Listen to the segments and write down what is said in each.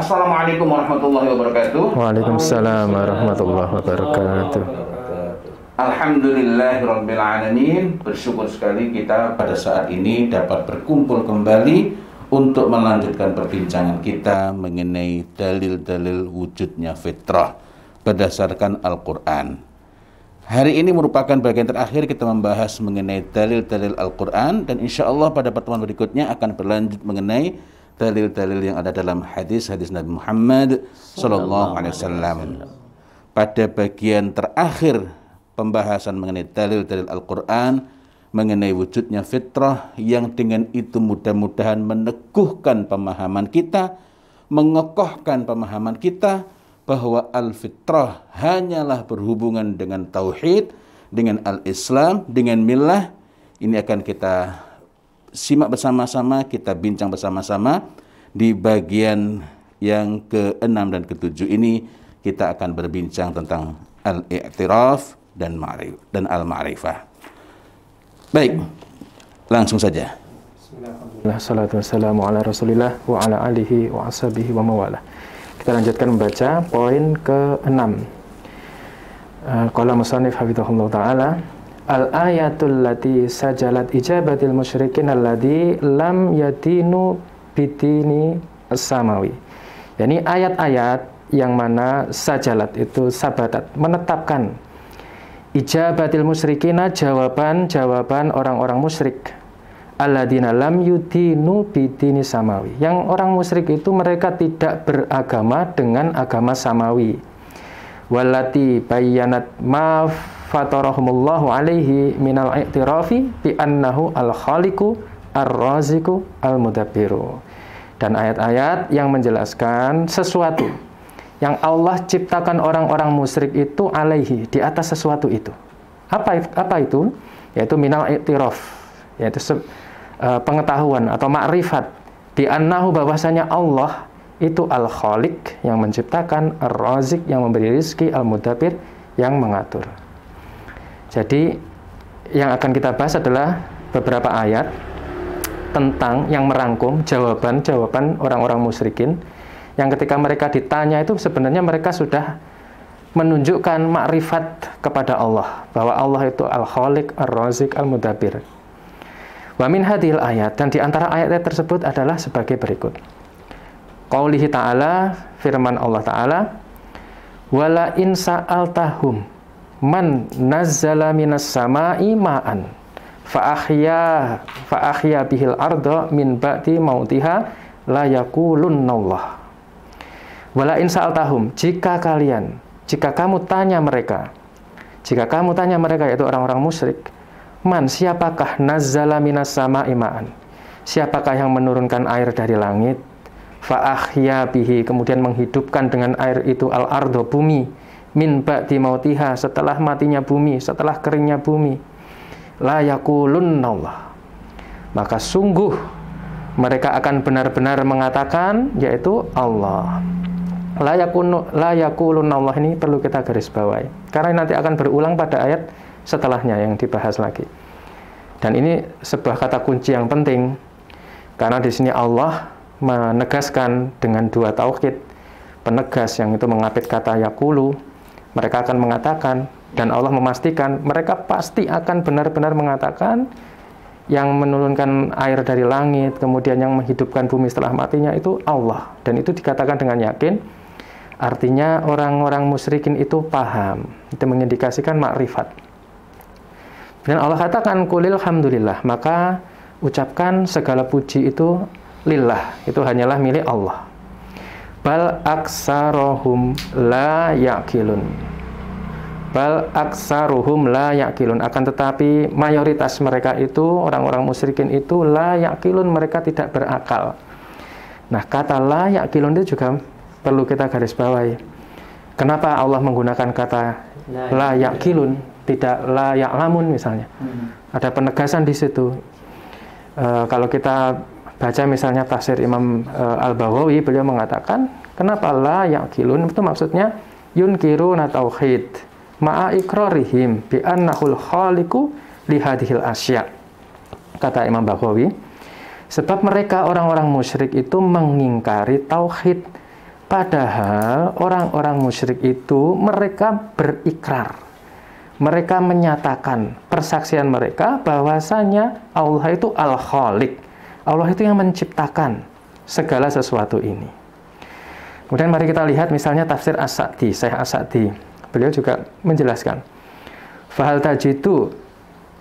Assalamualaikum warahmatullahi wabarakatuh. Waalaikumsalam warahmatullahi wabarakatuh. Alhamdulillah rabbil alamin. Bersyukur sekali kita pada saat ini dapat berkumpul kembali untuk melanjutkan perbincangan kita mengenai dalil-dalil wujudnya fitrah berdasarkan Al-Qur'an. Hari ini merupakan bagian terakhir kita membahas mengenai dalil-dalil Al-Qur'an dan insya Allah pada pertemuan berikutnya akan berlanjut mengenai dalil-dalil yang ada dalam hadis-hadis Nabi Muhammad Sallallahu Alaihi Wasallam. Pada bagian terakhir pembahasan mengenai dalil-dalil Al-Quran, mengenai wujudnya fitrah yang dengan itu mudah-mudahan meneguhkan pemahaman kita, mengokohkan pemahaman kita bahwa al-fitrah hanyalah berhubungan dengan tauhid, dengan al-Islam, dengan milah. Ini akan kita simak bersama-sama, kita bincang bersama-sama di bagian yang ke-6 dan ke-7 ini kita akan berbincang tentang al-i'tiraf dan ma'rif dan al-ma'rifah. Baik. Langsung saja. Bismillahirrahmanirrahim. ala Rasulillah wa ala alihi wa ashabihi wa mawala. Kita lanjutkan membaca poin ke-6. Uh, eh, Qala musannif hafizahullah taala al ayatul lati sajalat ijabatil musyrikin alladhi lam yatinu bitini samawi yakni ayat-ayat yang mana sajalat itu sabatat menetapkan ijabatil musyrikina jawaban-jawaban orang-orang musyrik alladzina lam yudinu bidini samawi yang orang musyrik itu mereka tidak beragama dengan agama samawi walati bayanat maaf fatarahumullahu alaihi minal i'tirafi bi annahu al-khaliqu ar-raziqu al-mudabbiru. Dan ayat-ayat yang menjelaskan sesuatu yang Allah ciptakan orang-orang musyrik itu alaihi di atas sesuatu itu. Apa apa itu? Yaitu minal i'tiraf, yaitu uh, pengetahuan atau makrifat bi annahu bahwasanya Allah itu al-khaliq yang menciptakan, ar-raziq yang memberi rizki, al-mudabbir yang mengatur. Jadi yang akan kita bahas adalah beberapa ayat tentang yang merangkum jawaban-jawaban orang-orang musyrikin yang ketika mereka ditanya itu sebenarnya mereka sudah menunjukkan makrifat kepada Allah bahwa Allah itu Al-Khaliq, al razik Al-Mudabbir. Wa min hadhil ayat dan di antara ayat tersebut adalah sebagai berikut. Qaulihi ta'ala firman Allah taala wala in sa'altahum man nazzala minas sama'i ma'an fa'ahya fa'ahya bihil arda min ba'di mautiha la yakulunallah wala insa'al tahum jika kalian jika kamu tanya mereka jika kamu tanya mereka yaitu orang-orang musyrik man siapakah nazzala minas sama'i ma'an siapakah yang menurunkan air dari langit fa'ahya bihi kemudian menghidupkan dengan air itu al-ardo bumi min ba'di mautiha setelah matinya bumi, setelah keringnya bumi. La Allah. Maka sungguh mereka akan benar-benar mengatakan yaitu Allah. La yakulun Allah ini perlu kita garis bawahi karena nanti akan berulang pada ayat setelahnya yang dibahas lagi. Dan ini sebuah kata kunci yang penting karena di sini Allah menegaskan dengan dua tauhid penegas yang itu mengapit kata yakulu mereka akan mengatakan dan Allah memastikan mereka pasti akan benar-benar mengatakan yang menurunkan air dari langit, kemudian yang menghidupkan bumi setelah matinya itu Allah dan itu dikatakan dengan yakin. Artinya orang-orang musyrikin itu paham. Itu mengindikasikan makrifat. Dan Allah katakan kulil hamdulillah, maka ucapkan segala puji itu lillah, itu hanyalah milik Allah bal aksarohum la yakilun bal aksarohum la yakilun akan tetapi mayoritas mereka itu orang-orang musyrikin itu la yakilun mereka tidak berakal nah kata la yakilun itu juga perlu kita garis bawahi kenapa Allah menggunakan kata la yakilun tidak la yaklamun misalnya hmm. ada penegasan di situ e, kalau kita baca misalnya tafsir Imam e, eh, al bawawi beliau mengatakan, kenapa la kilun itu maksudnya yunkiruna tauhid ma'a ikrarihim bi an khaliqu li lihadhil asya. Kata Imam Bahawi sebab mereka orang-orang musyrik itu mengingkari tauhid. Padahal orang-orang musyrik itu mereka berikrar. Mereka menyatakan persaksian mereka bahwasanya Allah itu al-Khaliq Allah itu yang menciptakan segala sesuatu ini. Kemudian mari kita lihat misalnya tafsir As-Sa'di, Syekh As-Sa'di. Beliau juga menjelaskan. Fahal tajitu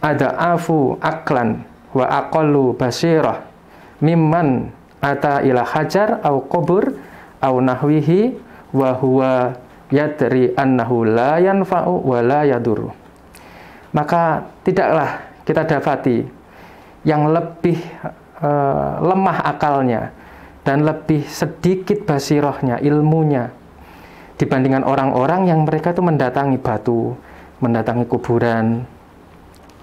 ada afu aklan wa aqallu basirah mimman ata ila hajar au kubur au nahwihi wa huwa yadri annahu la yanfa'u wa la yaduru. Maka tidaklah kita dapati yang lebih Eh, lemah akalnya dan lebih sedikit basirohnya, ilmunya dibandingkan orang-orang yang mereka itu mendatangi batu, mendatangi kuburan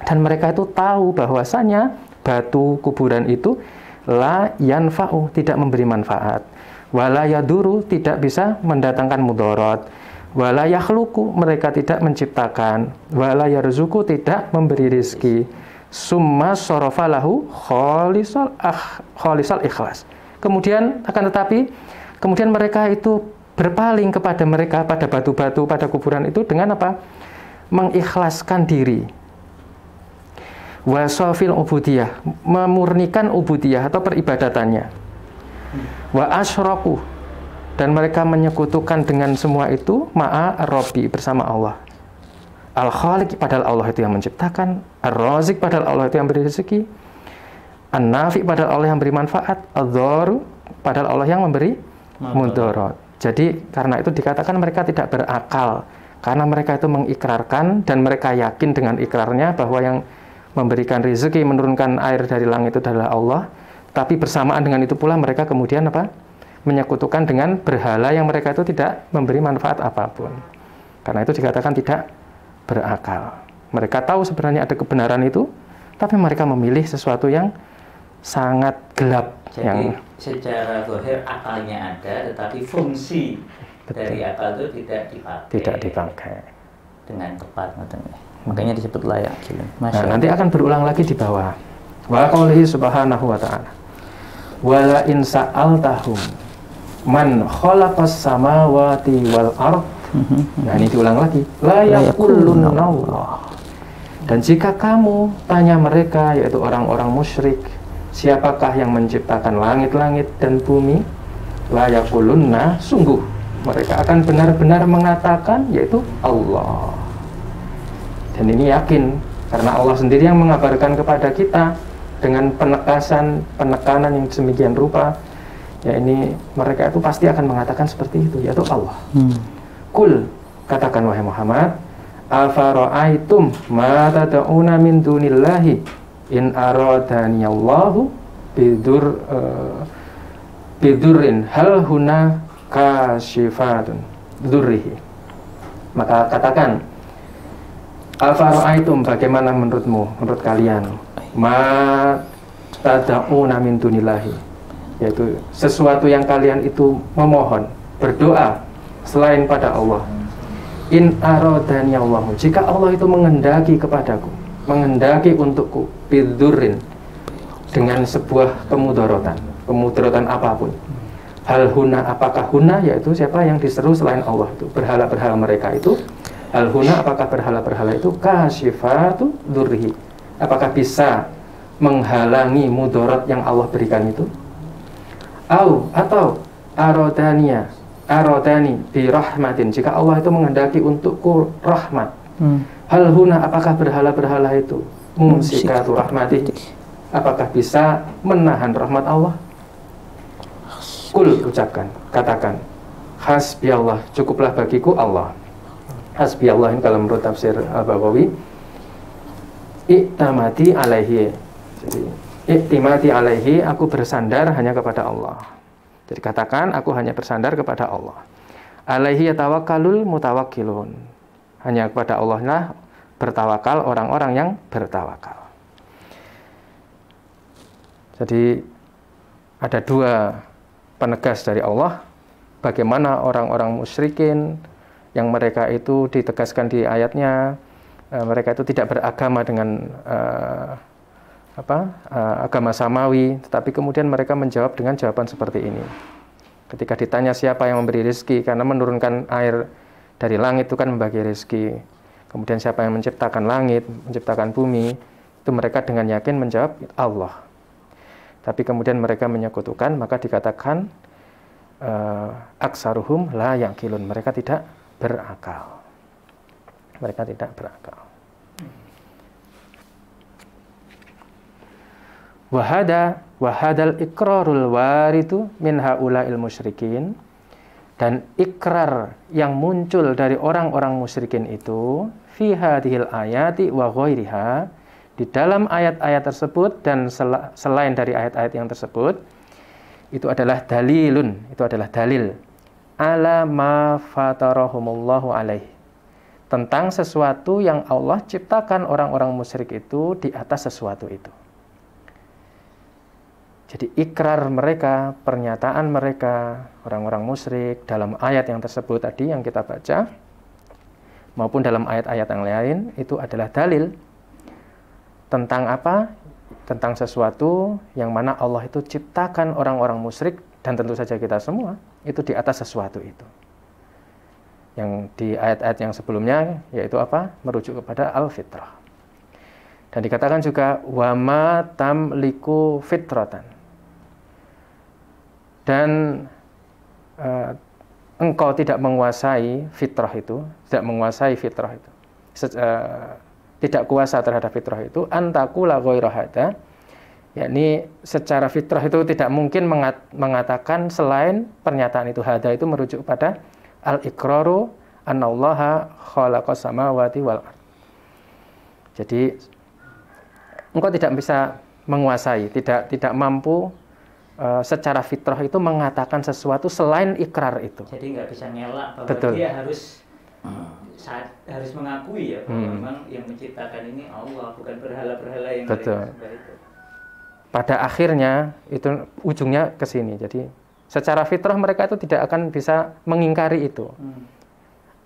dan mereka itu tahu bahwasanya batu kuburan itu la yanfa'u tidak memberi manfaat wala yaduru tidak bisa mendatangkan mudorot wala yakhluku mereka tidak menciptakan wala yarzuku tidak memberi rizki summa sorofa lahu kholisal, ah, kholisal ikhlas. Kemudian akan tetapi kemudian mereka itu berpaling kepada mereka pada batu-batu pada kuburan itu dengan apa? mengikhlaskan diri. Wasofil ubudiyah, memurnikan ubudiyah atau peribadatannya. Wa asroku dan mereka menyekutukan dengan semua itu ma'a Robi bersama Allah. Al-Khaliq padahal Allah itu yang menciptakan, Ar-Razik padahal Allah itu yang beri rezeki. An-Nafi padahal Allah yang beri manfaat. Ad-Dharu padahal Allah yang memberi mudorot. Jadi karena itu dikatakan mereka tidak berakal. Karena mereka itu mengikrarkan dan mereka yakin dengan ikrarnya bahwa yang memberikan rezeki, menurunkan air dari langit itu adalah Allah. Tapi bersamaan dengan itu pula mereka kemudian apa? Menyekutukan dengan berhala yang mereka itu tidak memberi manfaat apapun. Karena itu dikatakan tidak berakal. Mereka tahu sebenarnya ada kebenaran itu, tapi mereka memilih sesuatu yang sangat gelap. Jadi yang... secara zahir akalnya ada, tetapi fungsi Betul. dari akal itu tidak dipakai. Tidak dipakai. Dengan tepat, makanya disebut layak. Nah, nanti akan berulang lagi di bawah. Wa qawlihi subhanahu wa ta'ala. Wa la in sa'altahum man khalaqas samawati wal ard. Mhm. Nah, ini diulang lagi. La yaqulun Allah. Dan jika kamu tanya mereka, yaitu orang-orang musyrik, siapakah yang menciptakan langit-langit dan bumi? Layakulunna, sungguh mereka akan benar-benar mengatakan yaitu Allah. Dan ini yakin karena Allah sendiri yang mengabarkan kepada kita dengan penekasan penekanan yang demikian rupa ya ini mereka itu pasti akan mengatakan seperti itu yaitu Allah. Hmm. Kul katakan wahai Muhammad afara'aitum ma tad'una min dunillahi in aradani Allahu bidur uh, eh, bidurin hal huna kasifatun durrihi maka katakan afara'aitum bagaimana menurutmu menurut kalian ma tad'una min dunillahi yaitu sesuatu yang kalian itu memohon berdoa selain pada Allah in arodani Allahu jika Allah itu mengendaki kepadaku mengendaki untukku bidurin dengan sebuah kemudorotan kemudorotan apapun hal huna apakah huna yaitu siapa yang diseru selain Allah itu berhala-berhala mereka itu hal huna apakah berhala-berhala itu kasifatu durhi apakah bisa menghalangi mudorot yang Allah berikan itu au atau arodania arodani bi rahmatin jika Allah itu menghendaki untukku rahmat hmm. hal huna apakah berhala-berhala itu mumsikatu rahmati apakah bisa menahan rahmat Allah kul ucapkan katakan hasbi Allah cukuplah bagiku Allah hasbi Allah kalau menurut tafsir Al-Baghawi eh, iktamati alaihi jadi iktimati alaihi aku bersandar hanya kepada Allah jadi katakan aku hanya bersandar kepada Allah. Alaihi tawakkalul mutawakkilun. Hanya kepada Allah lah bertawakal orang-orang yang bertawakal. Jadi ada dua penegas dari Allah bagaimana orang-orang musyrikin yang mereka itu ditegaskan di ayatnya eh, mereka itu tidak beragama dengan eh, apa eh, agama samawi, tetapi kemudian mereka menjawab dengan jawaban seperti ini. Ketika ditanya siapa yang memberi rezeki, karena menurunkan air dari langit itu kan membagi rezeki. Kemudian siapa yang menciptakan langit, menciptakan bumi, itu mereka dengan yakin menjawab Allah. Tapi kemudian mereka menyekutukan, maka dikatakan uh, aksaruhum la kilun. Mereka tidak berakal. Mereka tidak berakal. wahada wahadal ikrarul waritu min il musyrikin dan ikrar yang muncul dari orang-orang musyrikin itu fi hadhil ayati wa ghairiha di dalam ayat-ayat tersebut dan selain dari ayat-ayat yang tersebut itu adalah dalilun itu adalah dalil ala ma fatarahumullahu alaih tentang sesuatu yang Allah ciptakan orang-orang musyrik itu di atas sesuatu itu jadi ikrar mereka, pernyataan mereka, orang-orang musyrik dalam ayat yang tersebut tadi yang kita baca maupun dalam ayat-ayat yang lain itu adalah dalil tentang apa? Tentang sesuatu yang mana Allah itu ciptakan orang-orang musyrik dan tentu saja kita semua itu di atas sesuatu itu. Yang di ayat-ayat yang sebelumnya yaitu apa? merujuk kepada al-fitrah. Dan dikatakan juga wama tamliku fitratan dan uh, engkau tidak menguasai fitrah itu, tidak menguasai fitrah itu, Se uh, eh, tidak kuasa terhadap fitrah itu, antakula goirohada, yakni secara fitrah itu tidak mungkin mengat mengatakan selain pernyataan itu hada itu merujuk pada al-ikraru annallaha khalaqas samawati wal Jadi engkau tidak bisa menguasai, tidak tidak mampu Eh, secara fitrah itu mengatakan sesuatu selain ikrar itu. Jadi nggak bisa ngelak bahwa Betul. dia harus saat, harus mengakui ya bahwa hmm. memang yang menciptakan ini Allah bukan berhala-berhala yang Betul. itu. Pada akhirnya itu ujungnya ke sini. Jadi secara fitrah mereka itu tidak akan bisa mengingkari itu. Hmm.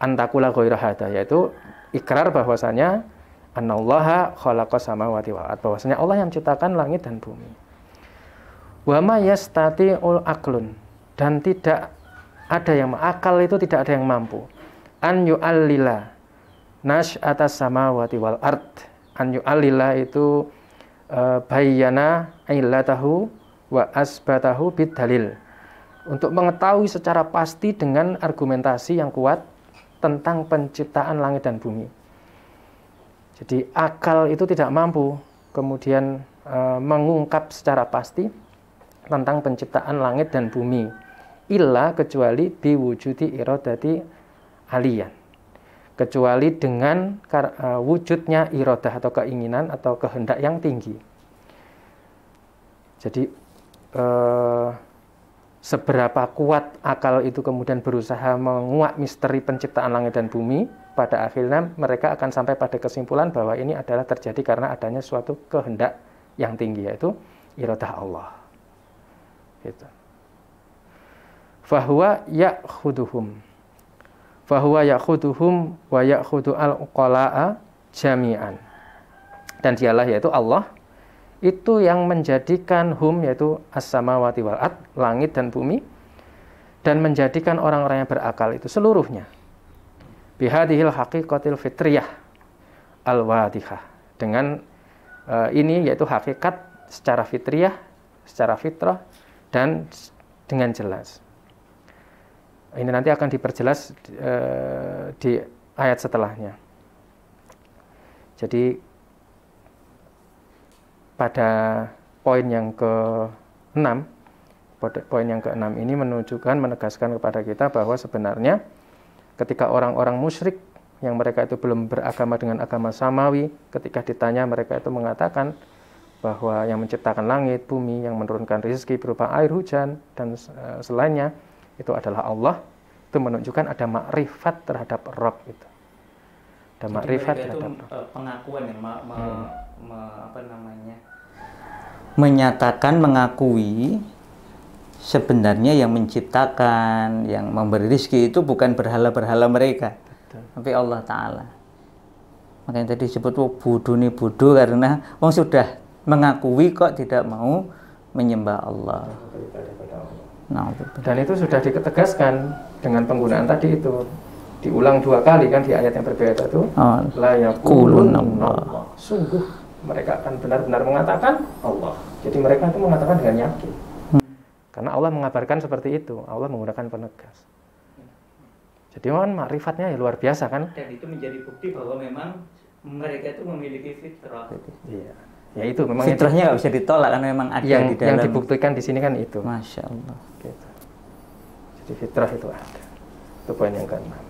Antakula ghairahada yaitu ikrar bahwasanya anallaha khalaqa samawati wal bahwasanya Allah yang menciptakan langit dan bumi. Wama yastati ul aklun dan tidak ada yang akal itu tidak ada yang mampu. An yu'allila nash atas sama wati wal art. An yu'allila itu uh, eh, bayana illatahu wa asbatahu bid dalil. Untuk mengetahui secara pasti dengan argumentasi yang kuat tentang penciptaan langit dan bumi. Jadi akal itu tidak mampu kemudian e, mengungkap secara pasti tentang penciptaan langit dan bumi illa kecuali biwujudi irodati alian kecuali dengan e, wujudnya irodah atau keinginan atau kehendak yang tinggi jadi eh, seberapa kuat akal itu kemudian berusaha menguak misteri penciptaan langit dan bumi pada akhirnya mereka akan sampai pada kesimpulan bahwa ini adalah terjadi karena adanya suatu kehendak yang tinggi yaitu irodah Allah Gitu. Fahuwa yakhuduhum. Fahuwa yakhuduhum wa yakhudu al-uqala'a jami'an. Dan dialah yaitu Allah itu yang menjadikan hum yaitu as-samawati wal ad, langit dan bumi dan menjadikan orang-orang yang berakal itu seluruhnya. Bihadihil haqiqatil fitriyah al-wadihah. Dengan uh, ini yaitu hakikat secara fitriyah, secara fitrah dan dengan jelas. Ini nanti akan diperjelas eh, di ayat setelahnya. Jadi pada poin yang ke-6 poin yang ke-6 ini menunjukkan menegaskan kepada kita bahwa sebenarnya ketika orang-orang musyrik yang mereka itu belum beragama dengan agama samawi ketika ditanya mereka itu mengatakan bahwa yang menciptakan langit, bumi, yang menurunkan rezeki berupa air hujan dan eh, selainnya itu adalah Allah. Itu menunjukkan ada makrifat terhadap roh itu. Ada makrifat terhadap itu eh, pengakuan yang ma ma hmm. ma apa namanya? menyatakan mengakui sebenarnya yang menciptakan, yang memberi rizki itu bukan berhala-berhala mereka, Betul. tapi Allah Ta'ala. Makanya tadi disebut oh, bodoh nih bodoh karena orang sudah mengakui kok tidak mau menyembah Allah. Nah, dan itu sudah diketegaskan dengan penggunaan tadi itu diulang dua kali kan di ayat yang berbeda itu oh. layakulun Allah sungguh mereka akan benar-benar mengatakan Allah jadi mereka itu mengatakan dengan yakin hmm. karena Allah mengabarkan seperti itu Allah menggunakan penegas jadi kan makrifatnya ya luar biasa kan dan itu menjadi bukti bahwa memang mereka itu memiliki fitrah iya ya itu memang fitrahnya nggak bisa ditolak karena memang ada yang, di dalam. yang dibuktikan di sini kan itu masya allah gitu. jadi fitrah itu ada itu poin yang keenam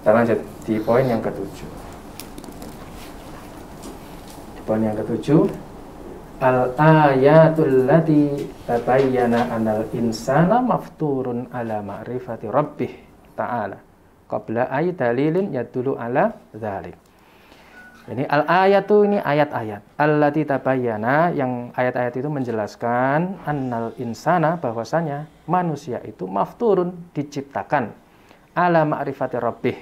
kita lanjut di poin yang ketujuh di poin yang ketujuh al ayatul lati tabayyana anal insana mafturun ala ma'rifati rabbih ta'ala qabla ay dalilin yadulu ala dzalik ini al ayat tuh ini ayat-ayat. Allati tabayyana yang ayat-ayat itu menjelaskan annal insana bahwasanya manusia itu mafturun diciptakan ala ma'rifati robih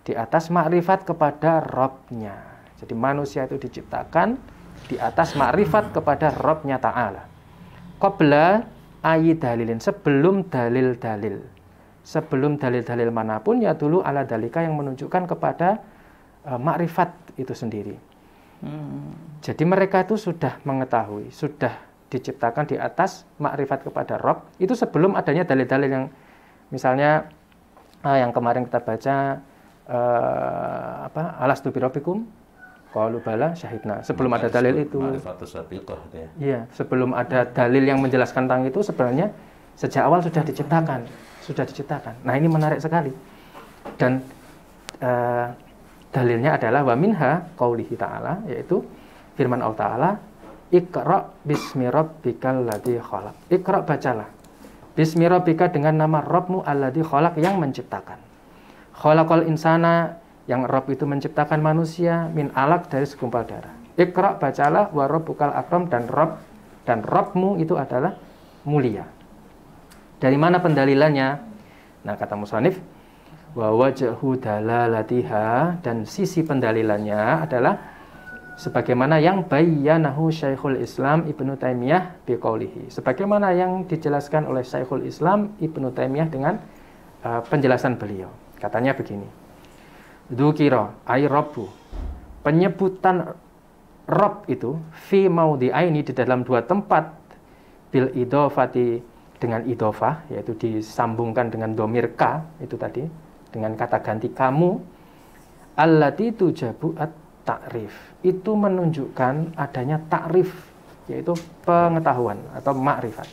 di atas makrifat kepada Robnya. Jadi manusia itu diciptakan di atas makrifat kepada Robnya Ta'ala. Qabla ayi dalilin, sebelum dalil-dalil. Sebelum dalil-dalil manapun, ya dulu ala dalika yang menunjukkan kepada uh, e, makrifat itu sendiri. Hmm. Jadi mereka itu sudah mengetahui, sudah diciptakan di atas makrifat kepada Rob itu sebelum adanya dalil-dalil yang misalnya ah, yang kemarin kita baca eh, apa alas tubirabikum bala syahidna. Sebelum ada dalil itu. Iya, sebelum ada dalil yang menjelaskan tentang itu sebenarnya sejak awal sudah diciptakan, sudah diciptakan. Nah, ini menarik sekali. Dan eh, Dalilnya adalah wa minha qaulihi ta'ala yaitu firman Allah Ta'ala ikra bismi rabbikal ladzi khalaq. ikra bacalah. Bismi rabbika dengan nama Rabbmu alladzi khalaq yang menciptakan. Khalaqal insana yang Rabb itu menciptakan manusia min alaq dari segumpal darah. ikra bacalah wa rabbukal akram dan Rabb dan Rabbmu itu adalah mulia. Dari mana pendalilannya? Nah, kata musanif wa wajhu dalalatiha dan sisi pendalilannya adalah sebagaimana yang bayyanahu Syaikhul Islam Ibnu Taimiyah biqaulihi sebagaimana yang dijelaskan oleh Syaikhul Islam Ibnu Taimiyah dengan uh, penjelasan beliau katanya begini dzukira ay rabbu penyebutan rob itu fi maudi ini di dalam dua tempat bil idofati dengan idofah yaitu disambungkan dengan domir itu tadi dengan kata ganti kamu allati tujabu at takrif itu menunjukkan adanya takrif yaitu pengetahuan atau makrifat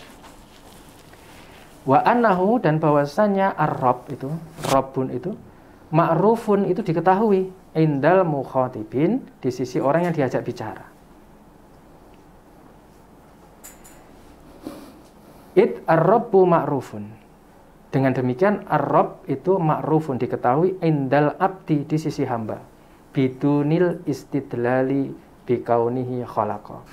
wa annahu dan bahwasanya arrob itu robun itu makrufun itu diketahui indal mukhatibin di sisi orang yang diajak bicara It arrobu makrufun. Dengan demikian Arab itu ma'rufun diketahui indal abdi di sisi hamba. Bidunil istidlali bikaunihi khalaqa.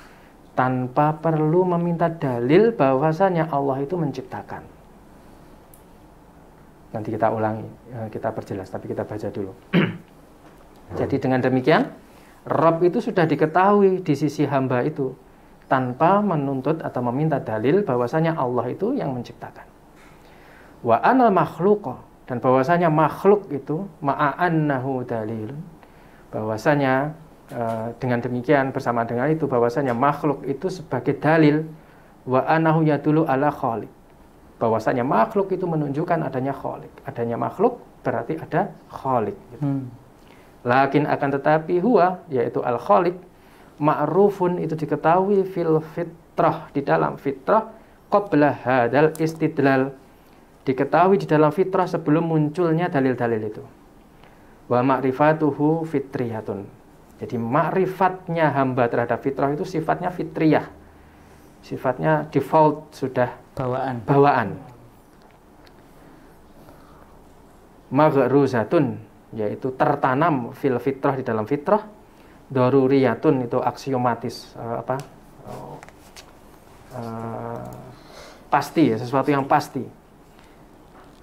Tanpa perlu meminta dalil bahwasanya Allah itu menciptakan. Nanti kita ulangi, eh, kita perjelas, tapi kita baca dulu. Jadi dengan demikian, Rob itu sudah diketahui di sisi hamba itu tanpa menuntut atau meminta dalil bahwasanya Allah itu yang menciptakan wa anal makhluqa dan bahwasanya makhluk itu ma'annahu dalil bahwasanya eh, dengan demikian bersama dengan itu bahwasanya makhluk itu sebagai dalil wa anahu yadulu ala khaliq bahwasanya makhluk itu menunjukkan adanya khaliq adanya makhluk berarti ada khaliq gitu. hmm. lakin akan tetapi huwa yaitu al khaliq ma'rufun itu diketahui fil fitrah di dalam fitrah qabla hadal istidlal diketahui di dalam fitrah sebelum munculnya dalil-dalil itu. Wa ma'rifatuhu fitriyatun. Jadi makrifatnya hamba terhadap fitrah itu sifatnya fitriyah. Sifatnya default sudah bawaan. Bawaan. Maghruzatun yaitu tertanam fil fitrah di dalam fitrah. Doruriyatun itu aksiomatis eh, apa? Uh, pasti ya sesuatu yang pasti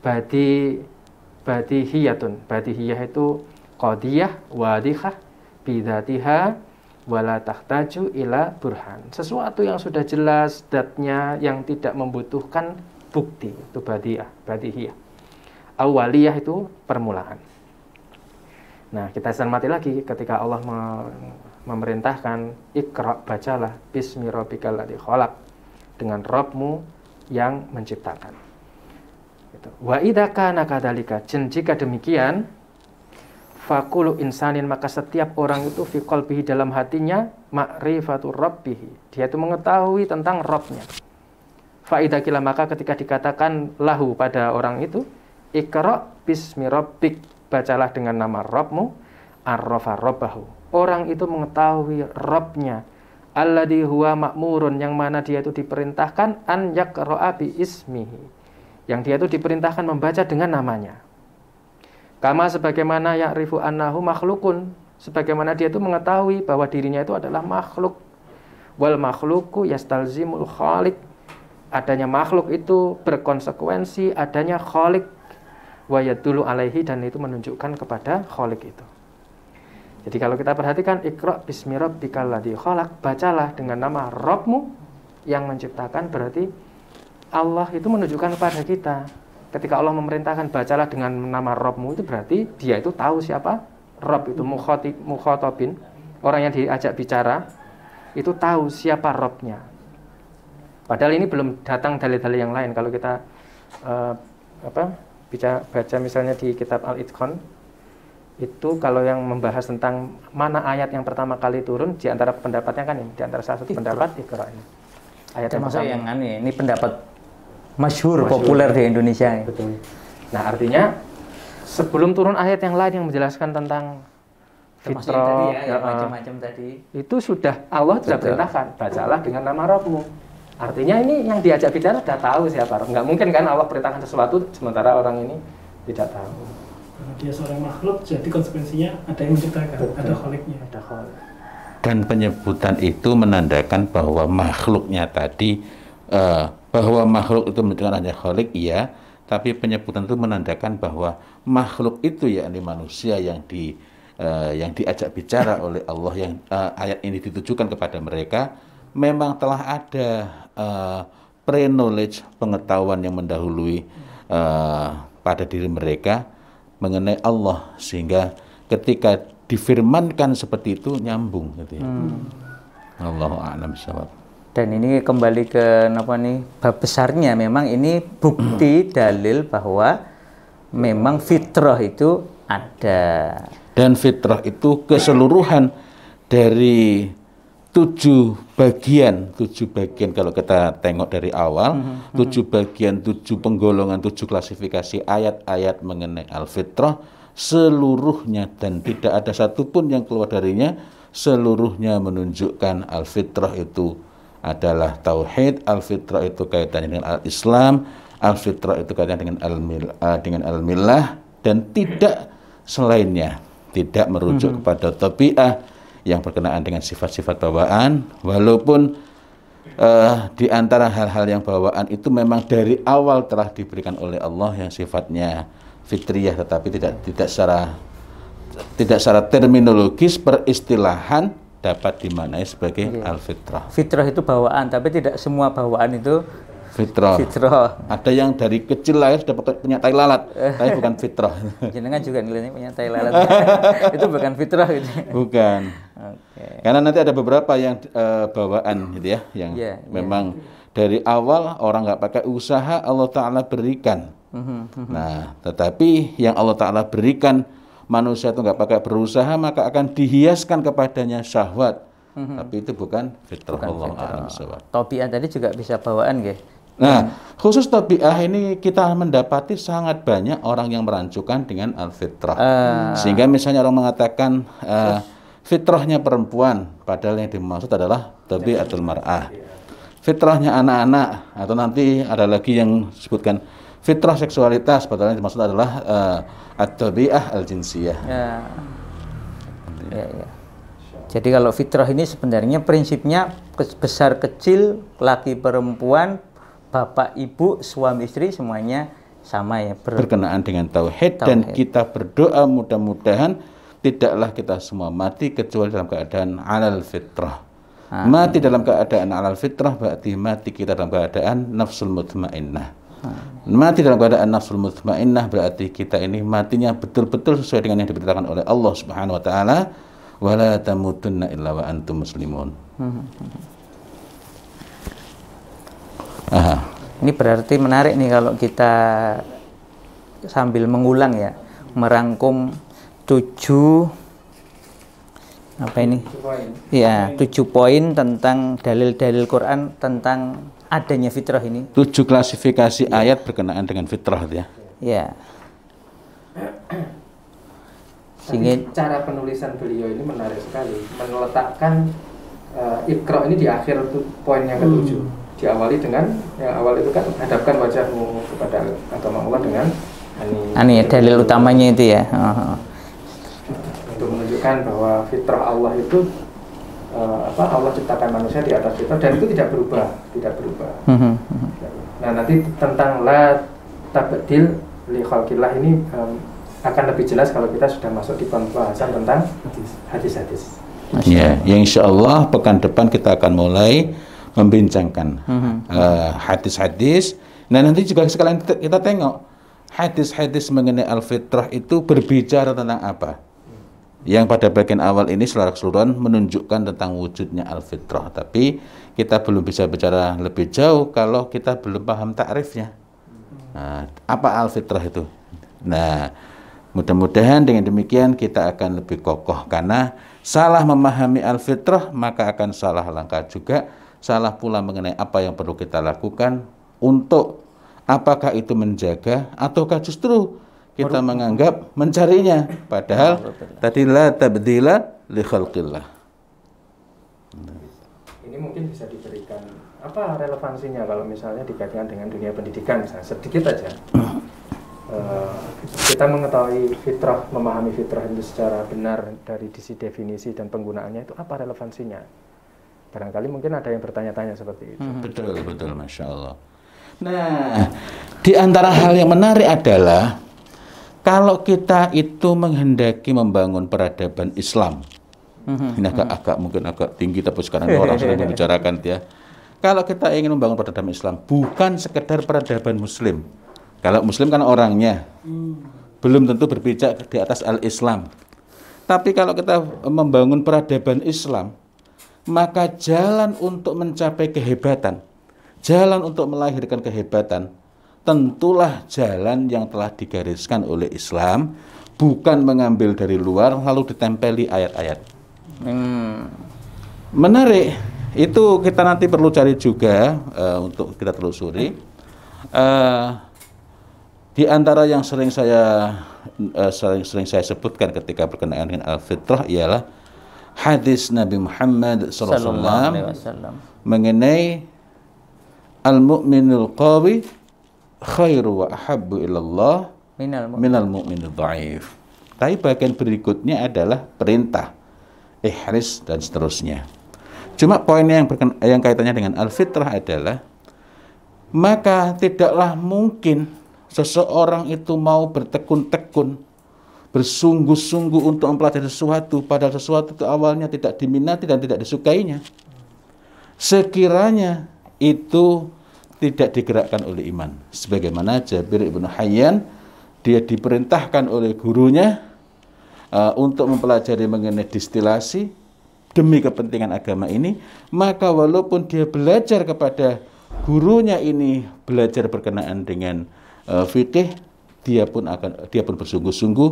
badi badihiyatun. Badihiyah itu qadiyah wadihah bidatiha wala tahtaju ila burhan. Sesuatu yang sudah jelas datnya yang tidak membutuhkan bukti itu badiah, badihiyah. Awaliyah itu permulaan. Nah, kita cermati lagi ketika Allah memerintahkan ikra bacalah bismi rabbikal ladzi khalaq dengan Robmu yang menciptakan. Gitu. Wa idza kana kadzalika. Jika demikian, fakulu insanin maka setiap orang itu fi qalbihi dalam hatinya ma'rifatu rabbih. Dia itu mengetahui tentang Rabbnya. Faidah kila maka ketika dikatakan lahu pada orang itu ikra bismi rabbik bacalah dengan nama Rabbmu arrafa rabbahu. Orang itu mengetahui Rabbnya alladhi huwa ma'murun yang mana dia itu diperintahkan an yaqra'a bi ismihi yang dia itu diperintahkan membaca dengan namanya. Kama sebagaimana ya'rifu annahu makhlukun, sebagaimana dia itu mengetahui bahwa dirinya itu adalah makhluk. Wal makhluku yastalzimul khalik. Adanya makhluk itu berkonsekuensi adanya kholik wa yadullu alaihi dan itu menunjukkan kepada kholik itu. Jadi kalau kita perhatikan ikra bismi rabbikal ladzi khalaq, bacalah dengan nama Rabbmu yang menciptakan berarti Allah itu menunjukkan kepada kita. Ketika Allah memerintahkan bacalah dengan nama Robmu itu berarti dia itu tahu siapa Rob itu Mukhotopin mukhotobin orang yang diajak bicara itu tahu siapa Robnya. Padahal ini belum datang dalil-dalil yang lain. Kalau kita uh, apa bicara, baca misalnya di kitab Al itkon itu kalau yang membahas tentang mana ayat yang pertama kali turun di antara pendapatnya kan ini di antara salah satu pendapat ikra ini ayat yang, yang aneh ini pendapat masyhur populer di Indonesia. Betul. Nah, artinya sebelum turun ayat yang lain yang menjelaskan tentang fitrah ya, macam-macam tadi itu sudah Allah sudah perintahkan bacalah dengan nama Rabbmu artinya ini yang diajak bicara sudah tahu siapa Enggak mungkin kan Allah perintahkan sesuatu sementara orang ini tidak tahu karena dia seorang makhluk jadi konsekuensinya ada yang menciptakan ada koleknya, ada kol. dan penyebutan itu menandakan bahwa makhluknya tadi uh, bahwa makhluk itu menunjukkan adanya kholik iya tapi penyebutan itu menandakan bahwa makhluk itu ya ini manusia yang di uh, yang diajak bicara oleh Allah yang uh, ayat ini ditujukan kepada mereka memang telah ada uh, pre-knowledge pengetahuan yang mendahului uh, pada diri mereka mengenai Allah sehingga ketika difirmankan seperti itu nyambung gitu ya. Hmm. Allahu a'lam bishawab dan ini kembali ke apa nih bab besarnya memang ini bukti hmm. dalil bahwa memang fitrah itu ada dan fitrah itu keseluruhan dari tujuh bagian tujuh bagian kalau kita tengok dari awal hmm, hmm, tujuh bagian tujuh penggolongan tujuh klasifikasi ayat-ayat mengenai al fitrah seluruhnya dan tidak ada satupun yang keluar darinya seluruhnya menunjukkan al fitrah itu adalah tauhid, al-fitrah itu kaitannya dengan al-Islam, al-fitrah itu kaitannya dengan al-mil eh, dengan al milah dan tidak selainnya, tidak merujuk hmm. kepada tabiah yang berkenaan dengan sifat-sifat bawaan walaupun uh, di antara hal-hal yang bawaan itu memang dari awal telah diberikan oleh Allah yang sifatnya fitriyah tetapi tidak tidak secara tidak secara terminologis peristilahan dapat dimaknai sebagai yeah. al-fitrah. Fitrah itu bawaan, tapi tidak semua bawaan itu fitrah. Fitrah. Ada yang dari kecil lahir sudah punya tai lalat, tapi bukan fitrah. Jenengan juga nilainya punya tai lalat. itu bukan fitrah gitu. Bukan. Okay. Karena nanti ada beberapa yang uh, bawaan gitu ya, yang yeah, iya. memang yeah. dari awal orang nggak pakai usaha Allah Taala berikan. Mhm, mhm. Nah, tetapi yang Allah Taala berikan manusia itu nggak pakai berusaha maka akan dihiaskan kepadanya syahwat. Mm-hmm. Tapi itu bukan fitrah bukan Allah Tobiah tadi juga bisa bawaan gak? Nah, hmm. khusus tobiah ini kita mendapati sangat banyak orang yang merancukan dengan al-fitrah. Uh. Sehingga misalnya orang mengatakan uh, fitrahnya perempuan, padahal yang dimaksud adalah tobiatul mar'ah. Fitrahnya anak-anak atau nanti ada lagi yang sebutkan fitrah seksualitas padahal yang dimaksud adalah uh, at-tabi'ah al-jinsiyah. Ya. Ya, ya. Jadi kalau fitrah ini sebenarnya prinsipnya besar kecil laki perempuan bapak ibu suami istri semuanya sama ya ber berkenaan dengan tauhid, dan kita berdoa mudah-mudahan tidaklah kita semua mati kecuali dalam keadaan alal fitrah. Ah. Mati dalam keadaan alal fitrah berarti mati kita dalam keadaan nafsul mutmainnah Hmm. Mati dalam keadaan nafsul mutmainnah berarti kita ini matinya betul-betul sesuai dengan yang diberitakan oleh Allah Subhanahu wa taala wala tamutunna illa wa antum muslimun. Hmm. Aha. Ini berarti menarik nih kalau kita sambil mengulang ya, merangkum tujuh apa ini? Iya, tujuh poin tentang dalil-dalil Quran tentang adanya fitrah ini? Tujuh klasifikasi ya. ayat berkenaan dengan fitrah ya. Ya. Sehingga cara penulisan beliau ini menarik sekali, meletakkan uh, eh, ikra ini di akhir tuh poin yang ketujuh. Hmm. Diawali dengan yang awal itu kan hadapkan wajahmu kepada agama Allah dengan ani. Ani dalil utamanya itu ya. Oh. Untuk menunjukkan bahwa fitrah Allah itu uh, apa Allah ciptakan manusia di atas kita dan itu tidak berubah, tidak berubah. Mhm, mhm. Nah nanti tentang la tabdil li khalqillah ini um, akan lebih jelas kalau kita sudah masuk di pembahasan tentang hadis-hadis. Ya, yang insya Allah ya pekan depan kita akan mulai membincangkan mhm. eh, hadis-hadis. Mm -hmm. uh, nah nanti juga sekalian kita tengok hadis-hadis mengenai al-fitrah itu berbicara tentang apa yang pada bagian awal ini secara keseluruhan menunjukkan tentang wujudnya al-fitrah. Tapi kita belum bisa bicara lebih jauh kalau kita belum paham takrifnya. Nah, apa al-fitrah itu? Nah, mudah-mudahan dengan demikian kita akan lebih kokoh karena salah memahami al-fitrah maka akan salah langkah juga, salah pula mengenai apa yang perlu kita lakukan untuk apakah itu menjaga ataukah justru kita Baru. menganggap mencarinya padahal tadi la tabdila li khalqillah ini mungkin bisa diberikan apa relevansinya kalau misalnya dikaitkan dengan dunia pendidikan misalnya sedikit aja uh, kita mengetahui fitrah memahami fitrah itu secara benar dari sisi definisi dan penggunaannya itu apa relevansinya barangkali mungkin ada yang bertanya-tanya seperti itu hmm. betul betul masya Allah nah di antara hal yang menarik adalah kalau kita itu menghendaki membangun peradaban Islam, mm-hmm. ini agak mm-hmm. agak mungkin agak tinggi tapi sekarang orang sudah membicarakan ya. Kalau kita ingin membangun peradaban Islam, bukan sekedar peradaban Muslim. Kalau Muslim kan orangnya mm. belum tentu berpijak di atas al-Islam. Tapi kalau kita membangun peradaban Islam, maka jalan untuk mencapai kehebatan, jalan untuk melahirkan kehebatan tentulah jalan yang telah digariskan oleh Islam, bukan mengambil dari luar lalu ditempeli ayat-ayat. Hmm. Menarik, itu kita nanti perlu cari juga uh, untuk kita telusuri. Uh, di antara yang sering saya uh, sering, sering saya sebutkan ketika berkenaan dengan al-fitrah ialah hadis Nabi Muhammad SAW mengenai al-mu'minul qawi khairu wa ahabbu ilallah minal mu'min. minal Tapi bagian berikutnya adalah perintah ihris dan seterusnya. Cuma poinnya yang berken, yang kaitannya dengan al-fitrah adalah maka tidaklah mungkin seseorang itu mau bertekun-tekun bersungguh-sungguh untuk mempelajari sesuatu padahal sesuatu itu awalnya tidak diminati dan tidak disukainya. Sekiranya itu tidak digerakkan oleh iman. Sebagaimana Jabir Ibn Hayyan, dia diperintahkan oleh gurunya uh, untuk mempelajari mengenai distilasi demi kepentingan agama ini, maka walaupun dia belajar kepada gurunya ini belajar berkenaan dengan uh, fikih, dia pun akan dia pun bersungguh-sungguh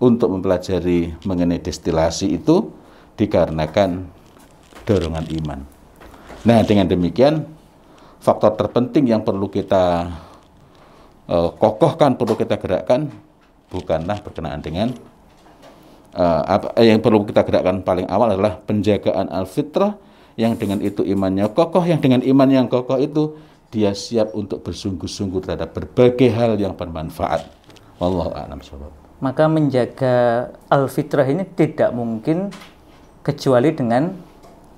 untuk mempelajari mengenai destilasi itu dikarenakan dorongan iman. Nah, dengan demikian faktor terpenting yang perlu kita uh, kokohkan, perlu kita gerakkan bukanlah berkenaan dengan uh, apa, eh, yang perlu kita gerakkan paling awal adalah penjagaan al-fitrah yang dengan itu imannya kokoh, yang dengan iman yang kokoh itu dia siap untuk bersungguh-sungguh terhadap berbagai hal yang bermanfaat. Wallahu a'lam Maka menjaga al-fitrah ini tidak mungkin kecuali dengan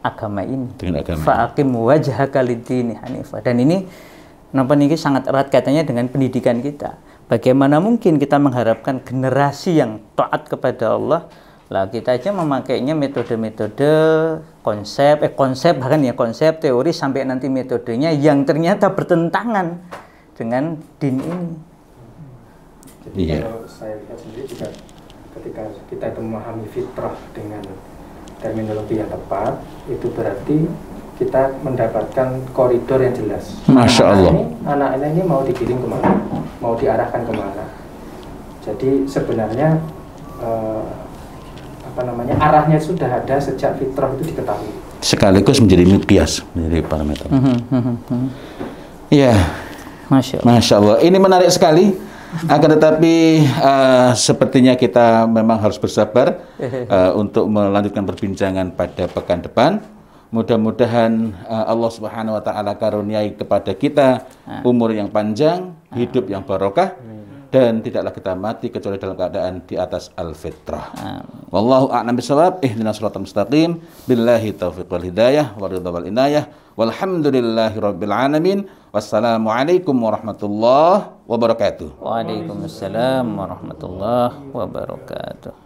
agama ini. Dengan agama. Fa'akim wajah hanifah. Dan ini nampak ini sangat erat katanya dengan pendidikan kita. Bagaimana mungkin kita mengharapkan generasi yang taat kepada Allah lah kita aja memakainya metode-metode konsep eh konsep bahkan ya konsep teori sampai nanti metodenya yang ternyata bertentangan dengan din ini. Jadi iya. kalau saya lihat sendiri juga ketika kita memahami fitrah dengan terminologi yang tepat itu berarti kita mendapatkan koridor yang jelas. Masya Allah. Anak ini, anak ini mau digiring kemana, mau diarahkan kemana. Jadi sebenarnya eh, apa namanya arahnya sudah ada sejak fitrah itu diketahui. Sekaligus menjadi mukias menjadi parameter. Mm -hmm. Mhm. Ya. Yeah. Masya Allah. Masya Allah. Ini menarik sekali. Akan tetapi uh, sepertinya kita memang harus bersabar uh, untuk melanjutkan perbincangan pada pekan depan. Mudah-mudahan uh, Allah Subhanahu wa taala karuniai kepada kita umur yang panjang, hidup yang barokah dan tidaklah kita mati kecuali dalam keadaan di atas al-fitrah. Wallahu a'lam bishawab. Ihdinas shiratal mustaqim. Billahi taufiq wal hidayah wa ridha wal inayah. Walhamdulillahi rabbil alamin. Wassalamualaikum warahmatullahi wabarakatuh. Waalaikumsalam warahmatullahi wabarakatuh.